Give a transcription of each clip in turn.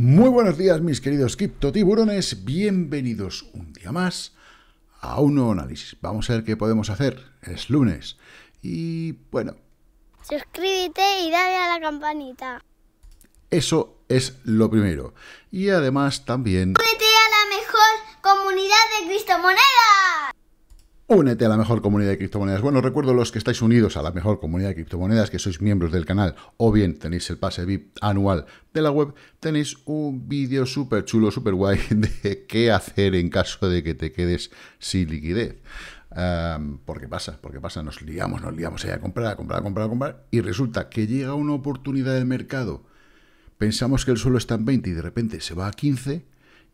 Muy buenos días mis queridos tiburones. bienvenidos un día más a uno análisis. Vamos a ver qué podemos hacer, es lunes y bueno... Suscríbete y dale a la campanita. Eso es lo primero. Y además también... ¡Únete a la mejor comunidad de criptomonedas! Únete a la mejor comunidad de criptomonedas. Bueno, recuerdo los que estáis unidos a la mejor comunidad de criptomonedas, que sois miembros del canal o bien tenéis el pase VIP anual de la web, tenéis un vídeo súper chulo, súper guay de qué hacer en caso de que te quedes sin liquidez. porque pasa, porque pasa, nos liamos, nos liamos ahí a comprar, a comprar, a comprar, a comprar, y resulta que llega una oportunidad del mercado. Pensamos que el suelo está en 20 y de repente se va a 15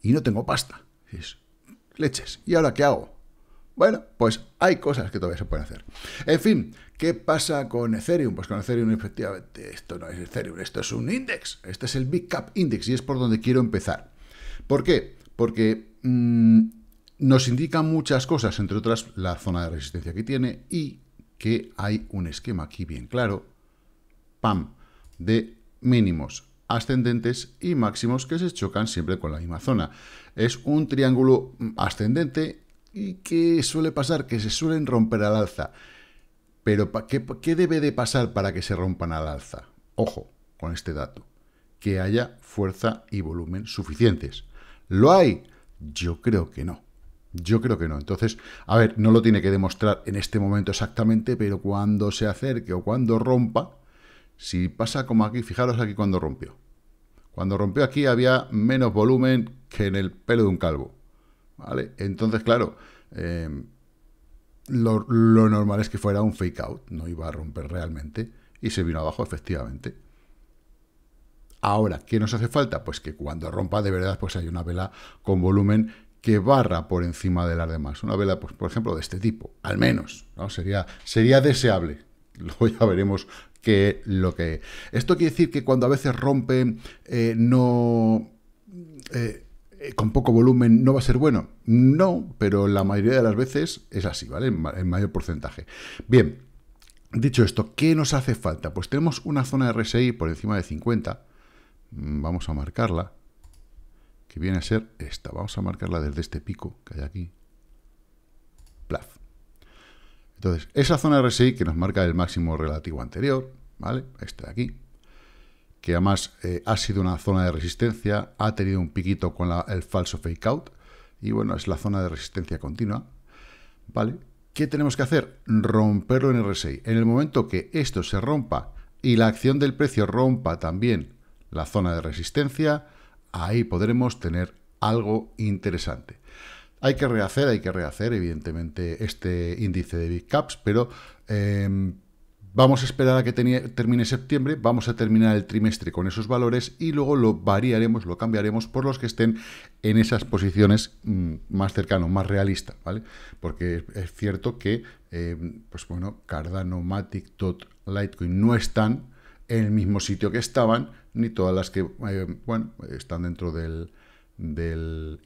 y no tengo pasta. Es leches. ¿Y ahora qué hago? Bueno, pues hay cosas que todavía se pueden hacer. En fin, ¿qué pasa con Ethereum? Pues con Ethereum, efectivamente, esto no es Ethereum, esto es un index. Este es el Big Cap Index y es por donde quiero empezar. ¿Por qué? Porque mm, nos indica muchas cosas, entre otras la zona de resistencia que tiene y que hay un esquema aquí bien claro, pam, de mínimos ascendentes y máximos que se chocan siempre con la misma zona. Es un triángulo mm, ascendente ¿Y qué suele pasar? Que se suelen romper al alza. Pero ¿qué, ¿qué debe de pasar para que se rompan al alza? Ojo con este dato. Que haya fuerza y volumen suficientes. ¿Lo hay? Yo creo que no. Yo creo que no. Entonces, a ver, no lo tiene que demostrar en este momento exactamente, pero cuando se acerque o cuando rompa, si pasa como aquí, fijaros aquí cuando rompió. Cuando rompió aquí había menos volumen que en el pelo de un calvo. ¿vale? Entonces, claro, eh, lo, normal es que fuera un fake out, no iba a romper realmente, y se vino abajo efectivamente. Ahora, ¿qué nos hace falta? Pues que cuando rompa de verdad, pues hay una vela con volumen que barra por encima de las demás. Una vela, pues, por ejemplo, de este tipo, al menos, ¿no? Sería, deseable. Luego ya veremos qué lo que... Esto quiere decir que cuando a veces rompe, eh, no... Eh, eh, con poco volumen no va a ser bueno. No, pero la mayoría de las veces es así, ¿vale? En mayor porcentaje. Bien, dicho esto, ¿qué nos hace falta? Pues tenemos una zona de RSI por encima de 50. Mm, vamos a marcarla, que viene a ser esta. Vamos a marcarla desde este pico que hay aquí. Plaf. Entonces, esa zona de RSI que nos marca el máximo relativo anterior, ¿vale? Este de aquí, que además eh, ha sido una zona de resistencia, ha tenido un piquito con el falso fake out, y bueno, es la zona de resistencia continua, ¿vale? ¿Qué tenemos que hacer? Romperlo en RSI. En el momento que esto se rompa y la acción del precio rompa también la zona de resistencia, ahí podremos tener algo interesante. Hay que rehacer, hay que rehacer, evidentemente, este índice de Big Caps, pero em, Vamos a esperar a que termine septiembre, vamos a terminar el trimestre con esos valores y luego lo variaremos, lo cambiaremos por los que estén en esas posiciones mm, más cercanas, más realistas, ¿vale? Porque es cierto que, eh, pues bueno, Cardano, Matic, Tot, Litecoin no están en el mismo sitio que estaban, ni todas las que, eh, bueno, están dentro del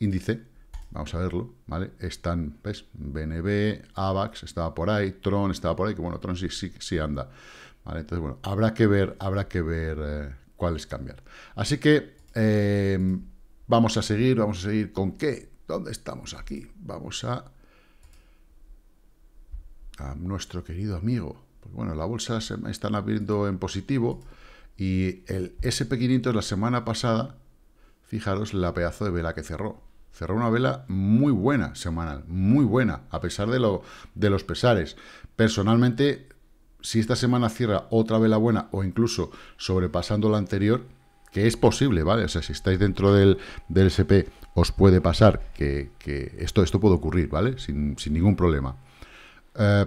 índice, vamos a verlo, ¿vale? Están, ¿ves? BNB, AVAX estaba por ahí, Tron estaba por ahí, que bueno, Tron sí, sí, anda, ¿vale? Entonces, bueno, habrá que ver, habrá que ver eh, cuáles cambiar. Así que em, vamos a seguir, vamos a seguir con qué, ¿dónde estamos aquí? Vamos a, a nuestro querido amigo, bueno, la bolsa se están abriendo en positivo y el SP500 la semana pasada, fijaros la pedazo de vela que cerró, cerró una vela muy buena semanal, muy buena, a pesar de, lo, de los pesares. Personalmente, si esta semana cierra otra vela buena o incluso sobrepasando la anterior, que es posible, ¿vale? O sea, si estáis dentro del, del SP, os puede pasar que, esto, esto puede ocurrir, ¿vale? Sin, ningún problema. Eh,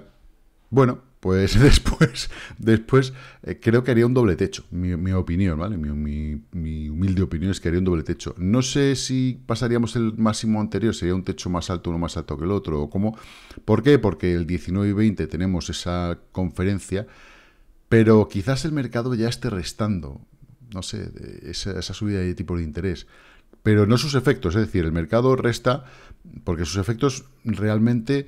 bueno, pues después, después eh, creo que haría un doble techo. Mi, opinión, ¿vale? Mi, humilde opinión es que haría un doble techo. No sé si pasaríamos el máximo anterior, sería un techo más alto, uno más alto que el otro, o cómo. ¿Por qué? Porque el 19 y 20 tenemos esa conferencia, pero quizás el mercado ya esté restando, no sé, esa subida de tipo de interés pero no sus efectos, es decir, el mercado resta porque sus efectos realmente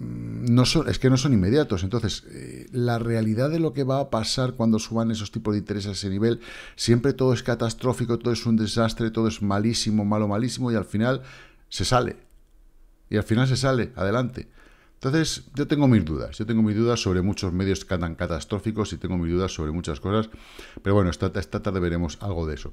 Mm, no son, es que no son inmediatos. Entonces, eh, la realidad de lo que va a pasar cuando suban esos tipos de intereses a ese nivel, siempre todo es catastrófico, todo es un desastre, todo es malísimo, malo, malísimo, y al final se sale. Y al final se sale, adelante. Entonces, yo tengo mis dudas. Yo tengo mis dudas sobre muchos medios que andan catastróficos y tengo mis dudas sobre muchas cosas. Pero bueno, esta tarde veremos algo de eso.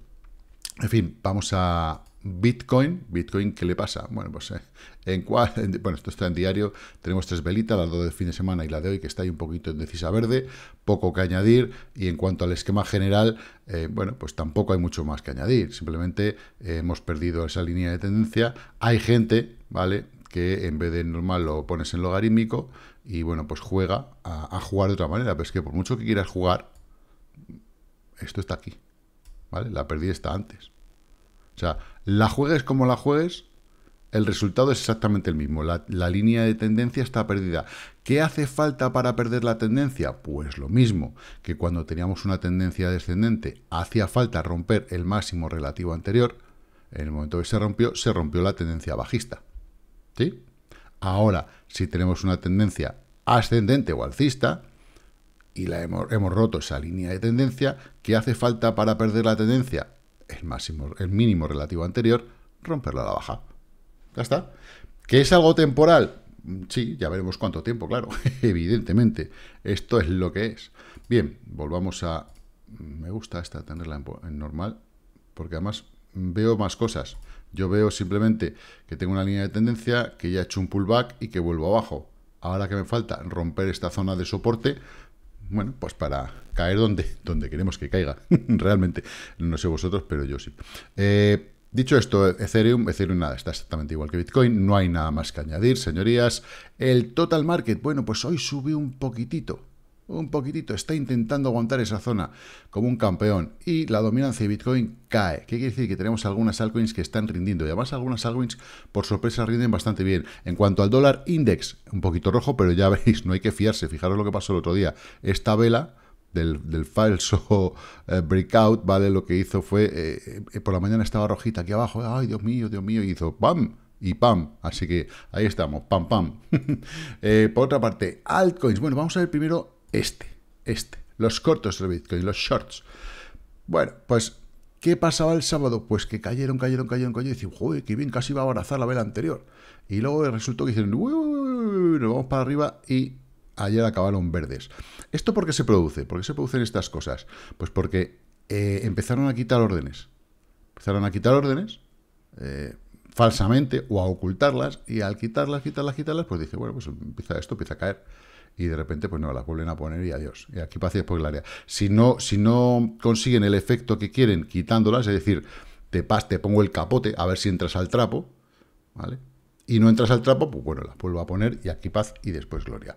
En fin, vamos a Bitcoin, Bitcoin, ¿qué le pasa? Bueno, pues eh, en, cual, bueno, esto está en diario, tenemos tres velitas, las dos de fin de semana y la de hoy, que está ahí un poquito decisa verde, poco que añadir, y en cuanto al esquema general, eh, bueno, pues tampoco hay mucho más que añadir, simplemente eh, hemos perdido esa línea de tendencia, hay gente, ¿vale?, que en vez de normal lo pones en logarítmico, y bueno, pues juega a, jugar de otra manera, pero es que por mucho que quieras jugar, esto está aquí, ¿vale?, la pérdida está antes. O sea, la juegues como la juegues, el resultado es exactamente el mismo. La, línea de tendencia está perdida. ¿Qué hace falta para perder la tendencia? Pues lo mismo que cuando teníamos una tendencia descendente, hacía falta romper el máximo relativo anterior. En el momento que se rompió, se rompió la tendencia bajista. ¿Sí? Ahora, si tenemos una tendencia ascendente o alcista y la hemos, hemos roto esa línea de tendencia, ¿qué hace falta para perder la tendencia? el, máximo, el mínimo relativo anterior, romperlo a la baja. Ya está. ¿Que es algo temporal? Mm, sí, ya veremos cuánto tiempo, claro. Evidentemente, esto es lo que es. Bien, volvamos a... Mm, me gusta esta tenerla en, normal, porque además veo más cosas. Yo veo simplemente que tengo una línea de tendencia, que ya he hecho un pullback y que vuelvo abajo. Ahora que me falta romper esta zona de soporte, bueno, pues para caer donde, donde queremos que caiga, realmente. No sé vosotros, pero yo sí. Eh, dicho esto, Ethereum, Ethereum nada, está exactamente igual que Bitcoin, no hay nada más que añadir, señorías. El total market, bueno, pues hoy sube un poquitito, un poquitito, está intentando aguantar esa zona como un campeón y la dominancia de Bitcoin cae. ¿Qué quiere decir? Que tenemos algunas altcoins que están rindiendo y además algunas altcoins por sorpresa rinden bastante bien. En cuanto al dólar index, un poquito rojo, pero ya veis, no hay que fiarse. Fijaros lo que pasó el otro día. Esta vela... Del, falso eh, breakout, ¿vale? Lo que hizo fue, eh, eh, por la mañana estaba rojita aquí abajo, ay, Dios mío, Dios mío, y hizo ¡pam! y pam. Así que ahí estamos, pam, pam. por otra parte, altcoins. Bueno, vamos a ver primero este, este, los cortos del Bitcoin, los shorts. Bueno, pues, ¿qué pasaba el sábado? Pues que cayeron, cayeron, cayeron, cayeron, y dicen, joder, que bien, casi iba a abrazar la vela anterior. Y luego resultó que dicen, nos vamos para arriba y ayer acabaron verdes. ¿Esto por qué se produce? ¿Por qué se producen estas cosas? Pues porque eh, empezaron a quitar órdenes. Empezaron a quitar órdenes eh, falsamente o a ocultarlas y al quitarlas, quitarlas, quitarlas, pues dice, bueno, pues empieza esto, empieza a caer y de repente, pues no, la vuelven a poner y adiós. Y aquí paz y después gloria. Si no, si no consiguen el efecto que quieren quitándolas, es decir, te, pas, te pongo el capote a ver si entras al trapo, ¿vale? Y no entras al trapo, pues bueno, la vuelvo a poner y aquí paz y después gloria.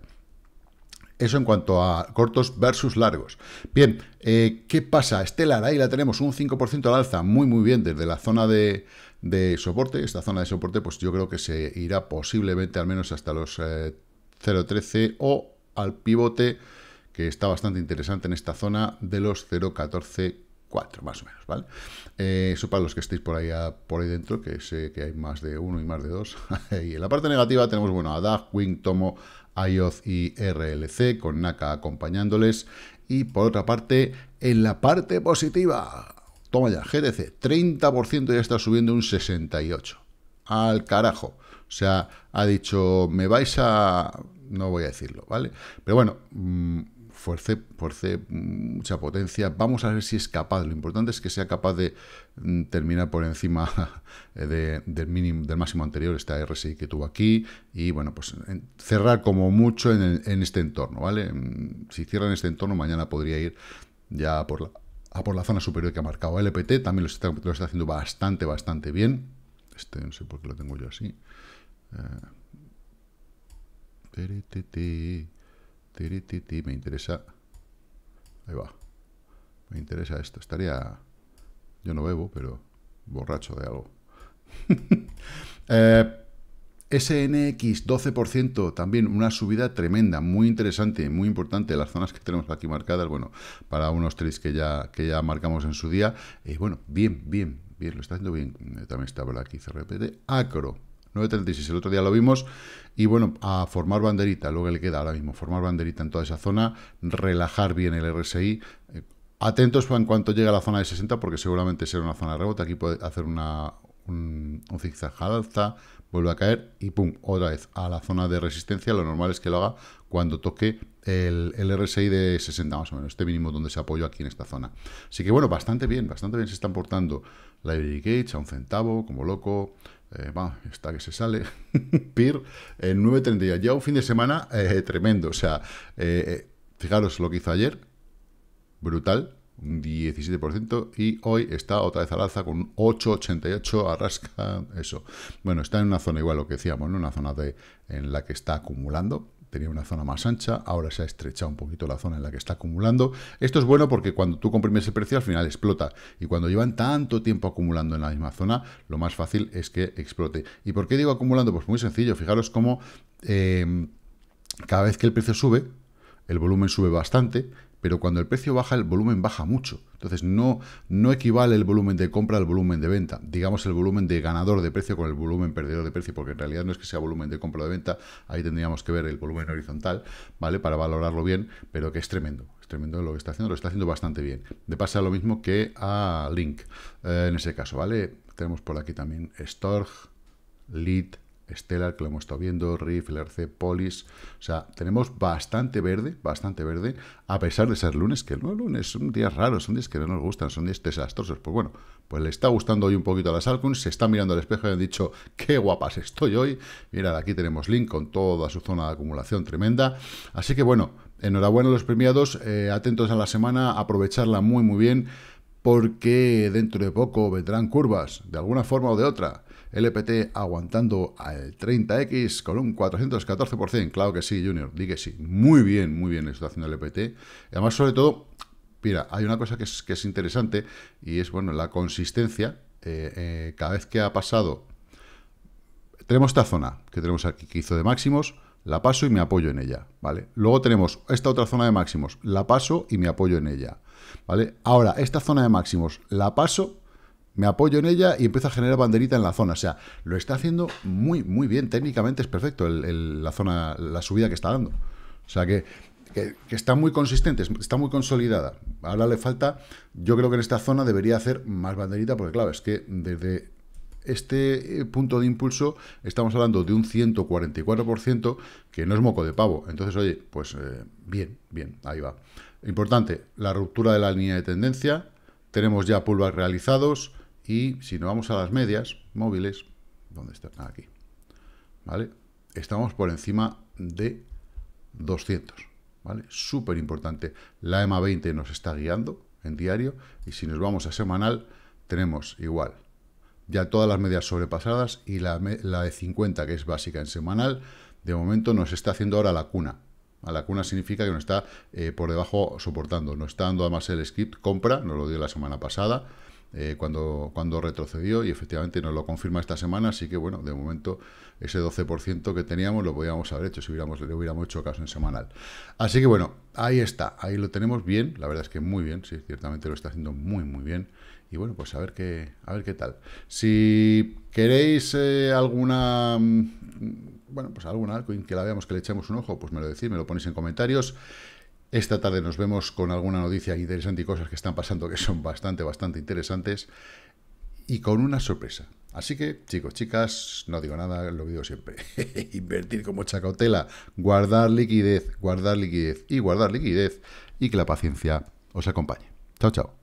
Eso en cuanto a cortos versus largos. Bien, eh, ¿qué pasa? Estelar, ahí la tenemos, un 5% al alza, muy muy bien, desde la zona de, soporte. Esta zona de soporte, pues yo creo que se irá posiblemente al menos hasta los eh, 0.13 o al pivote que está bastante interesante en esta zona de los 0.144 más o menos, ¿vale? Eh, eso para los que estéis por ahí, ah, por ahí dentro, que sé que hay más de uno y más de dos. y en la parte negativa tenemos, bueno, a DAG, Wing, Tomo, iOS y RLC, con NACA acompañándoles. Y por otra parte, en la parte positiva, toma ya, GTC, 30% ya está subiendo un 68%. Al carajo. O sea, ha dicho, me vais a... No voy a decirlo, ¿vale? Pero bueno, mm, fuerza, fuerce, mucha potencia. Vamos a ver si es capaz. Lo importante es que sea capaz de mm, terminar por encima del, mínimo, del máximo anterior, esta RSI que tuvo aquí. Y bueno, pues cerrar como mucho en, este entorno, ¿vale? Mm, si cierra en este entorno, mañana podría ir ya por la, a por la zona superior que ha marcado LPT. También está, lo está haciendo bastante, bastante bien. Este no sé por qué lo tengo yo así. Ah. me interesa. Ahí va. Me interesa esto. Estaría. Yo no bebo, pero borracho de algo. SNX, eh, 12%, también una subida tremenda, muy interesante, muy importante, las zonas que tenemos aquí marcadas, bueno, para unos trades que ya, que ya marcamos en su día, y eh, bueno, bien, bien, bien, lo está haciendo bien, eh, también está por aquí CRPT, Acro, 9.36, el otro día lo vimos, y bueno, a formar banderita, luego le queda ahora mismo, formar banderita en toda esa zona, relajar bien el RSI, eh, atentos en cuanto llegue a la zona de 60, porque seguramente será una zona de rebote, aquí puede hacer una, un, zigzag al alza, vuelve a caer y pum, otra vez a la zona de resistencia, lo normal es que lo haga cuando toque el, RSI de 60 más o menos, este mínimo donde se apoyó aquí en esta zona. Así que bueno, bastante bien, bastante bien se están portando la Gauge a un centavo, como loco, eh, está que se sale. PIR en 9.30. Ya un fin de semana eh, tremendo. O sea, eh, eh, fijaros lo que hizo ayer. Brutal. Un 17%. Y hoy está otra vez al alza con 8.88. Arrasca eso. Bueno, está en una zona igual lo que decíamos, en Una zona de, en la que está acumulando tenía una zona más ancha, ahora se ha estrechado un poquito la zona en la que está acumulando. Esto es bueno porque cuando tú comprimes el precio al final explota y cuando llevan tanto tiempo acumulando en la misma zona, lo más fácil es que explote. ¿Y por qué digo acumulando? Pues muy sencillo, fijaros cómo eh, cada vez que el precio sube, el volumen sube bastante pero cuando el precio baja, el volumen baja mucho. Entonces, no, no equivale el volumen de compra al volumen de venta. Digamos el volumen de ganador de precio con el volumen perdedor de precio, porque en realidad no es que sea volumen de compra o de venta, ahí tendríamos que ver el volumen horizontal, ¿vale? Para valorarlo bien, pero que es tremendo. Es tremendo lo que está haciendo, lo está haciendo bastante bien. Le pasa lo mismo que a Link, eh, en ese caso, ¿vale? Tenemos por aquí también Storch, Lead, Stellar, que lo hemos estado viendo, Riff, LRC, Polis. O sea, tenemos bastante verde, bastante verde, a pesar de ser lunes, que no lunes son días raros, son días que no nos gustan, son días desastrosos. Pues bueno, pues le está gustando hoy un poquito a las Alcuns... se está mirando al espejo y han dicho, qué guapas estoy hoy. Mirad, aquí tenemos Link con toda su zona de acumulación tremenda. Así que bueno, enhorabuena a los premiados, eh, atentos a la semana, aprovecharla muy muy bien, porque dentro de poco vendrán curvas, de alguna forma o de otra. LPT aguantando al 30X con un 414%. Claro que sí, Junior, di que sí. Muy bien, muy bien la situación del LPT. además, sobre todo, mira, hay una cosa que es, interesante y es, bueno, la consistencia. Eh, eh, cada vez que ha pasado... Tenemos esta zona que tenemos aquí, que hizo de máximos, la paso y me apoyo en ella, ¿vale? Luego tenemos esta otra zona de máximos, la paso y me apoyo en ella, ¿vale? Ahora, esta zona de máximos, la paso me apoyo en ella y empieza a generar banderita en la zona. O sea, lo está haciendo muy, muy bien. Técnicamente es perfecto la zona, la subida que está dando. O sea que, está muy consistente, está muy consolidada. Ahora le falta, yo creo que en esta zona debería hacer más banderita, porque claro, es que desde este eh, punto de impulso estamos hablando de un 144%, que no es moco de pavo. Entonces, oye, pues eh, bien, bien, ahí va. Importante, la ruptura de la línea de tendencia, tenemos ya pulvas realizados, y si nos vamos a las medias móviles, ¿dónde está? Ah, aquí. ¿Vale? Estamos por encima de 200. ¿Vale? Súper importante. La EMA 20 nos está guiando en diario. Y si nos vamos a semanal, tenemos igual. Ya todas las medias sobrepasadas y la, de 50, e que es básica en semanal, de momento nos está haciendo ahora la cuna. A la cuna significa que nos está eh, por debajo soportando. Nos está dando además el script compra, nos lo dio la semana pasada eh, cuando, cuando retrocedió y efectivamente nos lo confirma esta semana, así que bueno, de momento ese 12% que teníamos lo podíamos haber hecho si hubiéramos, le hubiéramos hecho caso en semanal. Así que bueno, ahí está, ahí lo tenemos bien, la verdad es que muy bien, sí, ciertamente lo está haciendo muy muy bien. Y bueno, pues a ver qué, a ver qué tal. Si queréis eh, alguna mm, bueno, pues alguna que la veamos que le echemos un ojo, pues me lo decís, me lo ponéis en comentarios. Esta tarde nos vemos con alguna noticia interesante y cosas que están pasando que son bastante, bastante interesantes y con una sorpresa. Así que, chicos, chicas, no digo nada, lo digo siempre. Invertir con mucha cautela, guardar liquidez, guardar liquidez y guardar liquidez y que la paciencia os acompañe. Chao, chao.